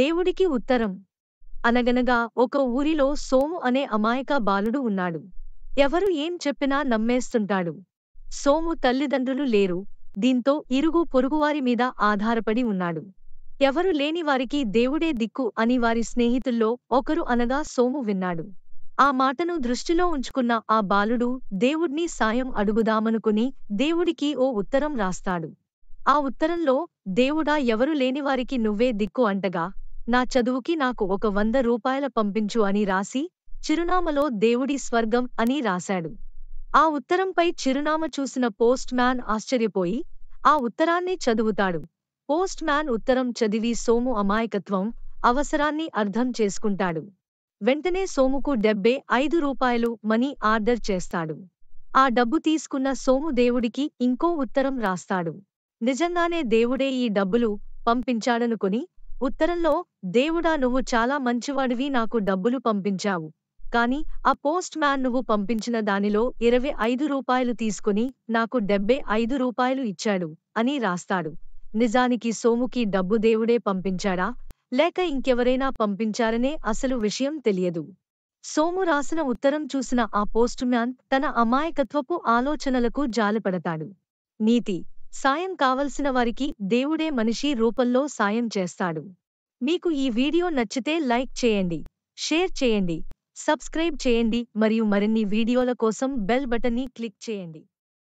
దేవుడికి ఉత్తరం అనగనగా ఒక ఊరిలో సోము అనే అమాయక బాలుడు ఉన్నాడు ఎవరు ఏం చెప్పినా నమ్మేస్తుంటాడు సోము తల్లిదండ్రులు లేరు దీంతో ఇరుగు పొరుగువారి మీద ఆధారపడి ఉన్నాడు ఎవరు లేని వారికి దేవుడే దిక్కు అని వారి స్నేహితుల్లో ఒకరు అనగా సోము విన్నాడు ఆ మాటను దృష్టిలో ఉంచుకున్న ఆ బాలుడు దేవుడ్ని సాయం అడుగుదామనుకుని దేవుడికి ఓ ఉత్తరం రాస్తాడు ఆ ఉత్తరంలో దేవుడా ఎవరు లేనివారికి నువ్వే దిక్కు అంటగా నా చదువుకి నాకు ఒక వంద రూపాయల పంపించు అని రాసి చిరునామలో దేవుడి స్వర్గం అని రాశాడు ఆ ఉత్తరంపై చిరునామ చూసిన పోస్ట్ మ్యాన్ ఆశ్చర్యపోయి ఆ ఉత్తరాన్ని చదువుతాడు పోస్ట్ మ్యాన్ ఉత్తరం చదివి సోము అమాయకత్వం అవసరాన్ని అర్థం చేసుకుంటాడు వెంటనే సోముకు డెబ్బే ఐదు రూపాయలు మనీ ఆర్డర్ చేస్తాడు ఆ డబ్బు తీసుకున్న సోము దేవుడికి ఇంకో ఉత్తరం రాస్తాడు నిజంగానే దేవుడే ఈ డబ్బులు పంపించాడనుకుని ఉత్తరంలో దేవుడా నువ్వు చాలా మంచివాడివి నాకు డబ్బులు పంపించావు కాని ఆ పోస్ట్ మ్యాన్ నువ్వు పంపించిన దానిలో ఇరవై ఐదు రూపాయలు తీసుకుని నాకు డెబ్బై ఐదు రూపాయలు ఇచ్చాడు అని రాస్తాడు నిజానికి సోముకి డబ్బు దేవుడే పంపించాడా లేక ఇంకెవరైనా పంపించారనే అసలు విషయం తెలియదు సోము రాసిన ఉత్తరం చూసిన ఆ పోస్ట్ మ్యాన్ తన అమాయకత్వపు ఆలోచనలకు జాలిపడతాడు నీతి సాయం కావలసిన వారికి దేవుడే మనిషి రూపంలో సాయం చేస్తాడు మీకు ఈ వీడియో నచ్చితే లైక్ చేయండి షేర్ చేయండి సబ్స్క్రైబ్ చేయండి మరియు మరిన్ని వీడియోల కోసం బెల్ బటన్ని క్లిక్ చేయండి